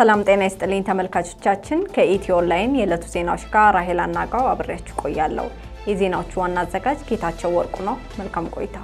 ሰላም ጤና ይስጥልኝ ተመልካቾቻችን። ከኢትዮ ኦንላይን የዕለቱ ዜናዎች ጋር ራሄል አናጋው አብሬያችሁ ቆያለሁ። የዜናዎቹ ዋና አዘጋጅ ጌታቸው ወርቁ ነው። መልካም ቆይታ።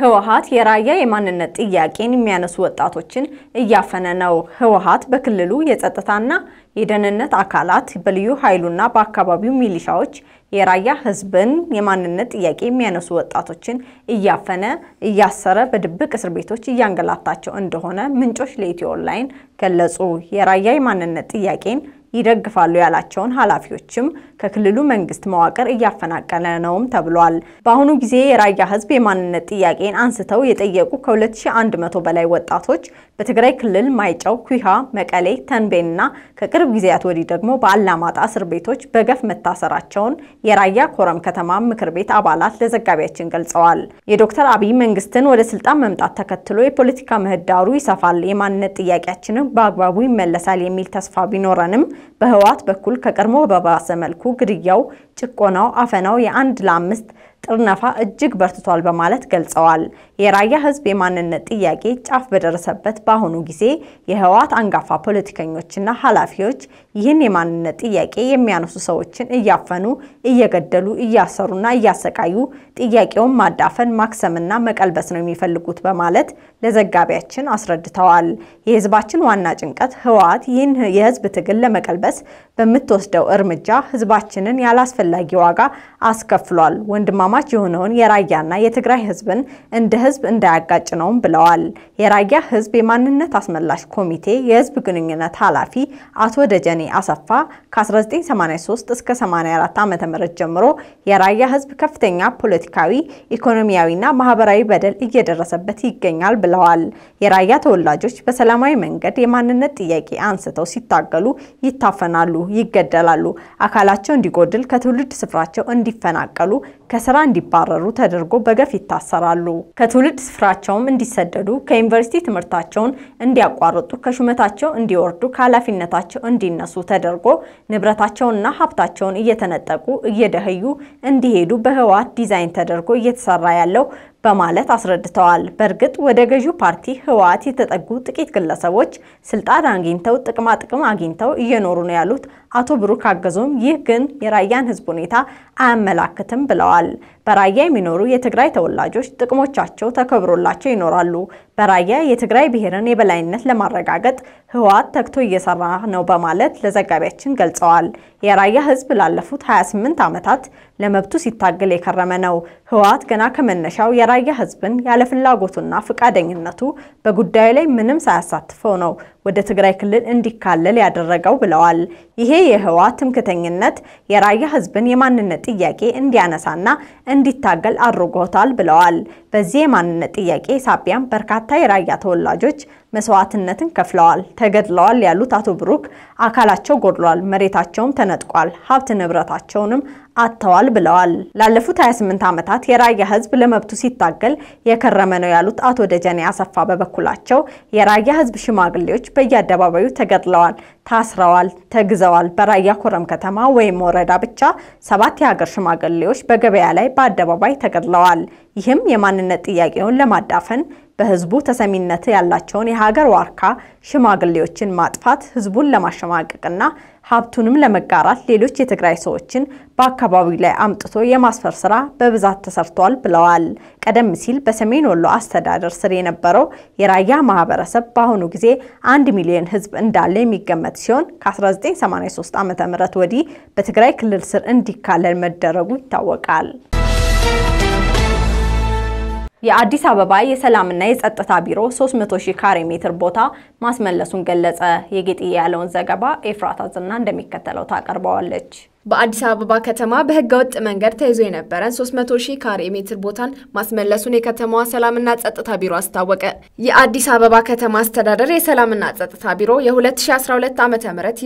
ህወሀት የራያ የማንነት ጥያቄን የሚያነሱ ወጣቶችን እያፈነ ነው። ህወሀት በክልሉ የጸጥታና የደህንነት አካላት በልዩ ኃይሉና በአካባቢው ሚሊሻዎች የራያ ህዝብን የማንነት ጥያቄ የሚያነሱ ወጣቶችን እያፈነ እያሰረ በድብቅ እስር ቤቶች እያንገላታቸው እንደሆነ ምንጮች ለኢትዮ ኦንላይን ገለጹ። የራያ የማንነት ጥያቄን ይደግፋሉ ያላቸውን ኃላፊዎችም ከክልሉ መንግስት መዋቅር እያፈናቀለ ነውም ተብሏል። በአሁኑ ጊዜ የራያ ህዝብ የማንነት ጥያቄን አንስተው የጠየቁ ከ2100 በላይ ወጣቶች በትግራይ ክልል ማይጨው፣ ኩሃ፣ መቀሌ፣ ተንቤንና ከቅርብ ጊዜያት ወዲህ ደግሞ በአላማጣ እስር ቤቶች በገፍ መታሰራቸውን የራያ ኮረም ከተማ ምክር ቤት አባላት ለዘጋቢያችን ገልጸዋል። የዶክተር አብይ መንግስትን ወደ ስልጣን መምጣት ተከትሎ የፖለቲካ ምህዳሩ ይሰፋል፣ የማንነት ጥያቄያችንም በአግባቡ ይመለሳል የሚል ተስፋ ቢኖረንም በህወሓት በኩል ከቀድሞ በባሰ መልኩ ግድያው፣ ጭቆናው፣ አፈናው የአንድ ለአምስት ጥርነፋ እጅግ በርትቷል በማለት ገልጸዋል። የራያ ህዝብ የማንነት ጥያቄ ጫፍ በደረሰበት በአሁኑ ጊዜ የህወሓት አንጋፋ ፖለቲከኞችና ኃላፊዎች ይህን የማንነት ጥያቄ የሚያነሱ ሰዎችን እያፈኑ፣ እየገደሉ፣ እያሰሩና እያሰቃዩ ጥያቄውን ማዳፈን ማክሰምና መቀልበስ ነው የሚፈልጉት በማለት ለዘጋቢያችን አስረድተዋል። የህዝባችን ዋና ጭንቀት ህወሓት ይህን የህዝብ ትግል ለመቀልበስ በምትወስደው እርምጃ ህዝባችንን ያላስፈላጊ ዋጋ አስከፍሏል። ወንድማ ወንድማማች የሆነውን የራያና የትግራይ ህዝብን እንደ ህዝብ እንዳያጋጭ ነውም ብለዋል። የራያ ህዝብ የማንነት አስመላሽ ኮሚቴ የህዝብ ግንኙነት ኃላፊ አቶ ደጀኔ አሰፋ ከ1983 እስከ 84 ዓ.ም ጀምሮ የራያ ህዝብ ከፍተኛ ፖለቲካዊ፣ ኢኮኖሚያዊና ማህበራዊ በደል እየደረሰበት ይገኛል ብለዋል። የራያ ተወላጆች በሰላማዊ መንገድ የማንነት ጥያቄ አንስተው ሲታገሉ ይታፈናሉ፣ ይገደላሉ፣ አካላቸው እንዲጎድል ከትውልድ ስፍራቸው እንዲፈናቀሉ ከስራ እንዲባረሩ ተደርጎ በገፍ ይታሰራሉ። ከትውልድ ስፍራቸውም እንዲሰደዱ፣ ከዩኒቨርሲቲ ትምህርታቸውን እንዲያቋርጡ፣ ከሹመታቸው እንዲወርዱ፣ ከኃላፊነታቸው እንዲነሱ ተደርጎ ንብረታቸውንና ሀብታቸውን እየተነጠቁ እየደህዩ እንዲሄዱ በህወሓት ዲዛይን ተደርጎ እየተሰራ ያለው በማለት አስረድተዋል። በእርግጥ ወደ ገዢው ፓርቲ ህወሓት የተጠጉ ጥቂት ግለሰቦች ስልጣን አግኝተው ጥቅማ ጥቅም አግኝተው እየኖሩ ነው ያሉት አቶ ብሩክ አገዞም ይህ ግን የራያን ህዝብ ሁኔታ አያመላክትም ብለዋል። በራያ የሚኖሩ የትግራይ ተወላጆች ጥቅሞቻቸው ተከብሮላቸው ይኖራሉ። በራያ የትግራይ ብሔርን የበላይነት ለማረጋገጥ ህወሓት ተግቶ እየሰራ ነው በማለት ለዘጋቢያችን ገልጸዋል። የራያ ህዝብ ላለፉት 28 ዓመታት ለመብቱ ሲታገል የከረመ ነው። ህወሓት ገና ከመነሻው የራያ ህዝብን ያለ ፍላጎቱና ፈቃደኝነቱ በጉዳዩ ላይ ምንም ሳያሳትፈው ነው ወደ ትግራይ ክልል እንዲካለል ያደረገው ብለዋል። ይሄ የህወሓት ትምክተኝነት የራያ ህዝብን የማንነት ጥያቄ እንዲያነሳና እንዲታገል አድርጎታል ብለዋል። በዚህ የማንነት ጥያቄ ሳቢያም በርካታ የራያ ተወላጆች መስዋዕትነትን ከፍለዋል፣ ተገድለዋል ያሉት አቶ ብሩክ አካላቸው ጎድሏል፣ መሬታቸውም ተነጥቋል፣ ሀብት ንብረታቸውንም አጥተዋል ብለዋል። ላለፉት 28 ዓመታት የራያ ህዝብ ለመብቱ ሲታገል የከረመ ነው ያሉት አቶ ደጀኔ አሰፋ በበኩላቸው የራያ ህዝብ ሽማግሌዎች በየአደባባዩ ተገድለዋል፣ ታስረዋል፣ ተግዘዋል። በራያ ኮረም ከተማ ወይም ወረዳ ብቻ ሰባት የሀገር ሽማግሌዎች በገበያ ላይ በአደባባይ ተገድለዋል። ይህም የማንነት ጥያቄውን ለማዳፈን በህዝቡ ተሰሚነት ያላቸውን የሀገር ዋርካ ሽማግሌዎችን ማጥፋት ህዝቡን ለማሸማቀቅና ሀብቱንም ለመጋራት ሌሎች የትግራይ ሰዎችን በአካባቢው ላይ አምጥቶ የማስፈር ስራ በብዛት ተሰርቷል ብለዋል። ቀደም ሲል በሰሜን ወሎ አስተዳደር ስር የነበረው የራያ ማህበረሰብ በአሁኑ ጊዜ አንድ ሚሊዮን ህዝብ እንዳለ የሚገመት ሲሆን ከ1983 ዓ ም ወዲህ በትግራይ ክልል ስር እንዲካለል መደረጉ ይታወቃል። የአዲስ አበባ የሰላምና የጸጥታ ቢሮ 300 ሺህ ካሬ ሜትር ቦታ ማስመለሱን ገለጸ። የጌጥዬ ያለውን ዘገባ ኤፍራታ ዝና እንደሚከተለው ታቀርበዋለች። በአዲስ አበባ ከተማ በህገወጥ መንገድ ተይዞ የነበረን 300 ሺህ ካሬ ሜትር ቦታን ማስመለሱን የከተማዋ ሰላምና ጸጥታ ቢሮ አስታወቀ። የአዲስ አበባ ከተማ አስተዳደር የሰላምና ጸጥታ ቢሮ የ2012 ዓ ም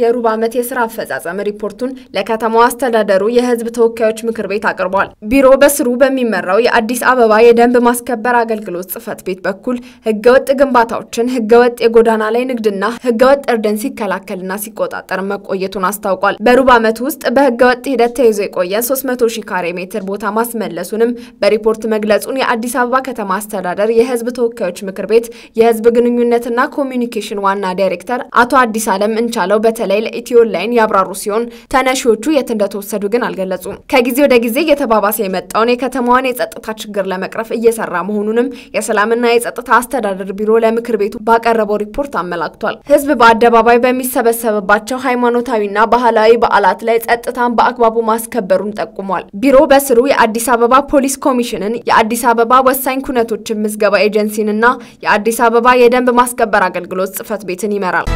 የሩብ ዓመት የስራ አፈጻጸም ሪፖርቱን ለከተማዋ አስተዳደሩ የህዝብ ተወካዮች ምክር ቤት አቅርቧል። ቢሮ በስሩ በሚመራው የአዲስ አበባ የደንብ ማስከበር አገልግሎት ጽህፈት ቤት በኩል ህገወጥ ግንባታዎችን፣ ህገወጥ የጎዳና ላይ ንግድና ህገወጥ እርድን ሲከላከልና ሲቆጣጠር መቆየቱን አስታውቋል። በሩብ ዓመት ውስጥ በ በህገወጥ ሂደት ተይዞ የቆየ 300 ሺህ ካሬ ሜትር ቦታ ማስመለሱንም በሪፖርት መግለጹን የአዲስ አበባ ከተማ አስተዳደር የህዝብ ተወካዮች ምክር ቤት የህዝብ ግንኙነትና ኮሚዩኒኬሽን ዋና ዳይሬክተር አቶ አዲስ አለም እንቻለው በተለይ ለኢትዮ ኦንላይን ያብራሩ ሲሆን ተነሺዎቹ የት እንደተወሰዱ ግን አልገለጹም። ከጊዜ ወደ ጊዜ እየተባባሰ የመጣውን የከተማዋን የጸጥታ ችግር ለመቅረፍ እየሰራ መሆኑንም የሰላምና የጸጥታ አስተዳደር ቢሮ ለምክር ቤቱ ባቀረበው ሪፖርት አመላክቷል። ህዝብ በአደባባይ በሚሰበሰብባቸው ሃይማኖታዊና ባህላዊ በዓላት ላይ ጸጥታ ጸጥታን በአግባቡ ማስከበሩን ጠቁሟል። ቢሮ በስሩ የአዲስ አበባ ፖሊስ ኮሚሽንን፣ የአዲስ አበባ ወሳኝ ኩነቶችን ምዝገባ ኤጀንሲንና የአዲስ አበባ የደንብ ማስከበር አገልግሎት ጽህፈት ቤትን ይመራል።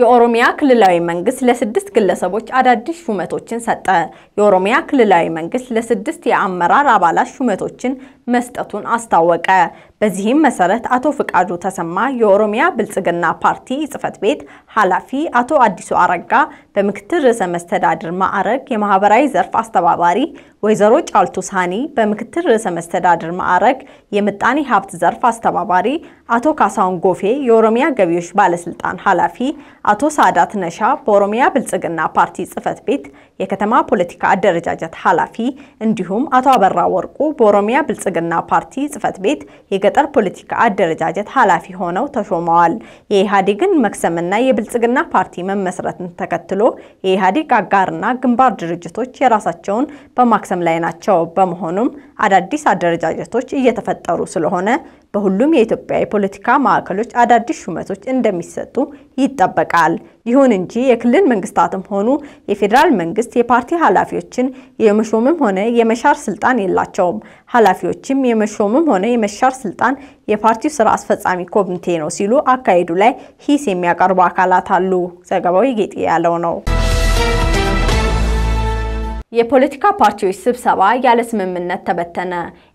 የኦሮሚያ ክልላዊ መንግስት ለስድስት ግለሰቦች አዳዲስ ሹመቶችን ሰጠ። የኦሮሚያ ክልላዊ መንግስት ለስድስት የአመራር አባላት ሹመቶችን መስጠቱን አስታወቀ። በዚህም መሰረት አቶ ፍቃዱ ተሰማ የኦሮሚያ ብልጽግና ፓርቲ ጽፈት ቤት ኃላፊ፣ አቶ አዲሱ አረጋ በምክትል ርዕሰ መስተዳድር ማዕረግ የማህበራዊ ዘርፍ አስተባባሪ፣ ወይዘሮ ጫልቱ ሳኒ በምክትል ርዕሰ መስተዳድር ማዕረግ የምጣኔ ሀብት ዘርፍ አስተባባሪ፣ አቶ ካሳሁን ጎፌ የኦሮሚያ ገቢዎች ባለስልጣን ኃላፊ፣ አቶ ሳዳት ነሻ በኦሮሚያ ብልጽግና ፓርቲ ጽፈት ቤት የከተማ ፖለቲካ አደረጃጀት ኃላፊ እንዲሁም አቶ አበራ ወርቁ በኦሮሚያ ብልጽግና ፓርቲ ጽፈት ቤት የገጠር ፖለቲካ አደረጃጀት ኃላፊ ሆነው ተሾመዋል። የኢህአዴግን መክሰምና የብልጽግና ፓርቲ መመስረትን ተከትሎ የኢህአዴግ አጋርና ግንባር ድርጅቶች የራሳቸውን በማክሰም ላይ ናቸው። በመሆኑም አዳዲስ አደረጃጀቶች እየተፈጠሩ ስለሆነ በሁሉም የኢትዮጵያ የፖለቲካ ማዕከሎች አዳዲስ ሹመቶች እንደሚሰጡ ይጠበቃል። ይሁን እንጂ የክልል መንግስታትም ሆኑ የፌዴራል መንግስት የፓርቲ ኃላፊዎችን የመሾምም ሆነ የመሻር ስልጣን የላቸውም። ኃላፊዎችም የመሾምም ሆነ የመሻር ስልጣን የፓርቲው ስራ አስፈጻሚ ኮሚቴ ነው ሲሉ አካሄዱ ላይ ሂስ የሚያቀርቡ አካላት አሉ። ዘገባው የጌጤ ያለው ነው። የፖለቲካ ፓርቲዎች ስብሰባ ያለ ስምምነት ተበተነ።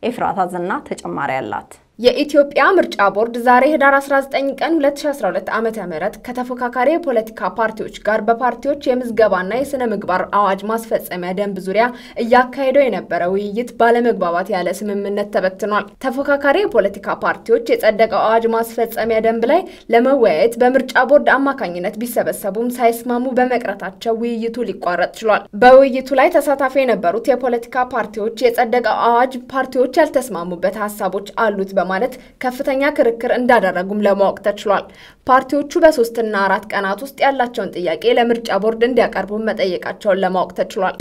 ኤፍራታ ዝና ተጨማሪ አላት። የኢትዮጵያ ምርጫ ቦርድ ዛሬ ህዳር 19 ቀን 2012 ዓ ከተፎካካሪ የፖለቲካ ፓርቲዎች ጋር በፓርቲዎች የምዝገባና የሥነ ምግባር አዋጅ ማስፈጸሚያ ደንብ ዙሪያ እያካሄደው የነበረ ውይይት ባለመግባባት ያለ ስምምነት ተበትኗል። ተፎካካሪ የፖለቲካ ፓርቲዎች የጸደቀው አዋጅ ማስፈጸሚያ ደንብ ላይ ለመወያየት በምርጫ ቦርድ አማካኝነት ቢሰበሰቡም ሳይስማሙ በመቅረታቸው ውይይቱ ሊቋረጥ ችሏል። በውይይቱ ላይ ተሳታፊ የነበሩት የፖለቲካ ፓርቲዎች የጸደቀው አዋጅ ፓርቲዎች ያልተስማሙበት ሀሳቦች አሉት በማለት ከፍተኛ ክርክር እንዳደረጉም ለማወቅ ተችሏል። ፓርቲዎቹ በሶስትና አራት ቀናት ውስጥ ያላቸውን ጥያቄ ለምርጫ ቦርድ እንዲያቀርቡ መጠየቃቸውን ለማወቅ ተችሏል።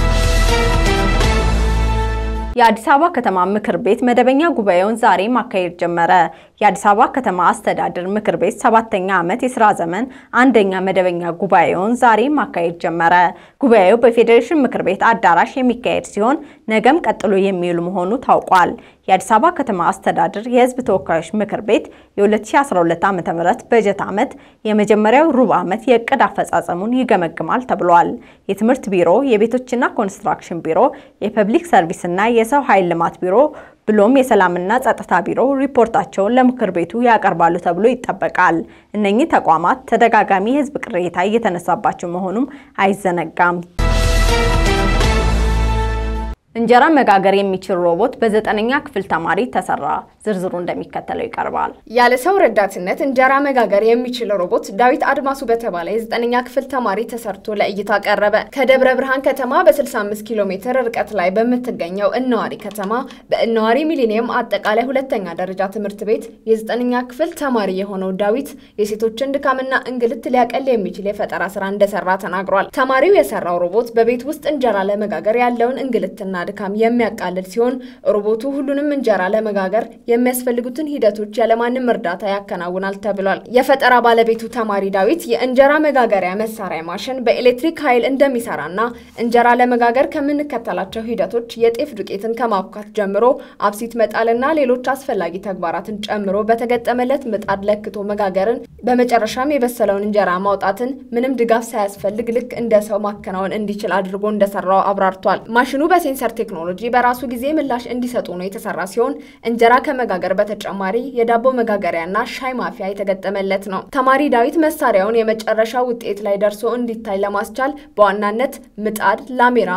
የአዲስ አበባ ከተማ ምክር ቤት መደበኛ ጉባኤውን ዛሬ ማካሄድ ጀመረ። የአዲስ አበባ ከተማ አስተዳደር ምክር ቤት ሰባተኛ ዓመት የስራ ዘመን አንደኛ መደበኛ ጉባኤውን ዛሬ ማካሄድ ጀመረ። ጉባኤው በፌዴሬሽን ምክር ቤት አዳራሽ የሚካሄድ ሲሆን ነገም ቀጥሎ የሚውል መሆኑ ታውቋል። የአዲስ አበባ ከተማ አስተዳደር የሕዝብ ተወካዮች ምክር ቤት የ2012 ዓ.ም በጀት ዓመት የመጀመሪያው ሩብ ዓመት የእቅድ አፈጻጸሙን ይገመግማል ተብሏል። የትምህርት ቢሮ፣ የቤቶችና ኮንስትራክሽን ቢሮ፣ የፐብሊክ ሰርቪስና የሰው ኃይል ልማት ቢሮ ብሎም የሰላምና ጸጥታ ቢሮ ሪፖርታቸውን ለምክር ቤቱ ያቀርባሉ ተብሎ ይጠበቃል። እነኚህ ተቋማት ተደጋጋሚ የህዝብ ቅሬታ እየተነሳባቸው መሆኑም አይዘነጋም። እንጀራ መጋገር የሚችል ሮቦት በዘጠነኛ ክፍል ተማሪ ተሰራ። ዝርዝሩ እንደሚከተለው ይቀርባል። ያለ ሰው ረዳትነት እንጀራ መጋገር የሚችል ሮቦት ዳዊት አድማሱ በተባለ የዘጠነኛ ክፍል ተማሪ ተሰርቶ ለእይታ ቀረበ። ከደብረ ብርሃን ከተማ በ65 ኪሎ ሜትር ርቀት ላይ በምትገኘው እነዋሪ ከተማ በእነዋሪ ሚሊኒየም አጠቃላይ ሁለተኛ ደረጃ ትምህርት ቤት የዘጠነኛ ክፍል ተማሪ የሆነው ዳዊት የሴቶችን ድካምና እንግልት ሊያቀል የሚችል የፈጠራ ስራ እንደሰራ ተናግሯል። ተማሪው የሰራው ሮቦት በቤት ውስጥ እንጀራ ለመጋገር ያለውን እንግልትና ድካም የሚያቃልል ሲሆን ሮቦቱ ሁሉንም እንጀራ ለመጋገር የሚያስፈልጉትን ሂደቶች ያለማንም እርዳታ ያከናውናል ተብሏል። የፈጠራ ባለቤቱ ተማሪ ዳዊት የእንጀራ መጋገሪያ መሳሪያ ማሽን በኤሌክትሪክ ኃይል እንደሚሰራና እንጀራ ለመጋገር ከምንከተላቸው ሂደቶች የጤፍ ዱቄትን ከማብኳት ጀምሮ አብሲት መጣልና ሌሎች አስፈላጊ ተግባራትን ጨምሮ በተገጠመለት ምጣድ ለክቶ መጋገርን በመጨረሻም የበሰለውን እንጀራ ማውጣትን ምንም ድጋፍ ሳያስፈልግ ልክ እንደ ሰው ማከናወን እንዲችል አድርጎ እንደሰራው አብራርቷል። ማሽኑ በሴንሰር ቴክኖሎጂ በራሱ ጊዜ ምላሽ እንዲሰጡ ነው የተሰራ ሲሆን እንጀራ ከመ ከመጋገር በተጨማሪ የዳቦ መጋገሪያና ሻይ ማፊያ የተገጠመለት ነው። ተማሪ ዳዊት መሳሪያውን የመጨረሻ ውጤት ላይ ደርሶ እንዲታይ ለማስቻል በዋናነት ምጣድ፣ ላሜራ፣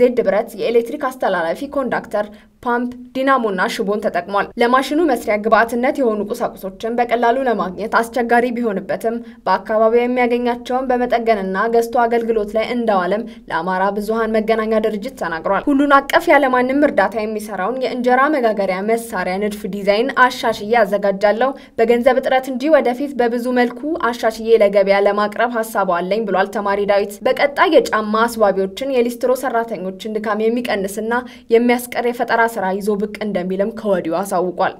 ዜድ ብረት፣ የኤሌክትሪክ አስተላላፊ ኮንዳክተር፣ ፓምፕ፣ ዲናሞና ሽቦን ተጠቅሟል። ለማሽኑ መስሪያ ግብዓትነት የሆኑ ቁሳቁሶችን በቀላሉ ለማግኘት አስቸጋሪ ቢሆንበትም በአካባቢው የሚያገኛቸውን በመጠገንና ገዝቶ አገልግሎት ላይ እንደዋለም ለአማራ ብዙሃን መገናኛ ድርጅት ተናግሯል። ሁሉን አቀፍ ያለማንም እርዳታ የሚሰራውን የእንጀራ መጋገሪያ መሳሪያ ንድፍ ዲዛይን አሻሽዬ አዘጋጃለሁ። በገንዘብ እጥረት እንጂ ወደፊት በብዙ መልኩ አሻሽዬ ለገበያ ለማቅረብ ሀሳብ አለኝ ብሏል ተማሪ ዳዊት። በቀጣይ የጫማ አስዋቢዎችን፣ የሊስትሮ ሰራተኞችን ድካም የሚቀንስና የሚያስቀር የፈጠራ ስራ ይዞ ብቅ እንደሚልም ከወዲሁ አሳውቋል።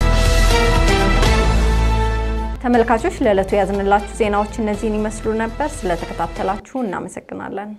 ተመልካቾች ለዕለቱ ያዝንላችሁ ዜናዎች እነዚህን ይመስሉ ነበር። ስለተከታተላችሁ እናመሰግናለን።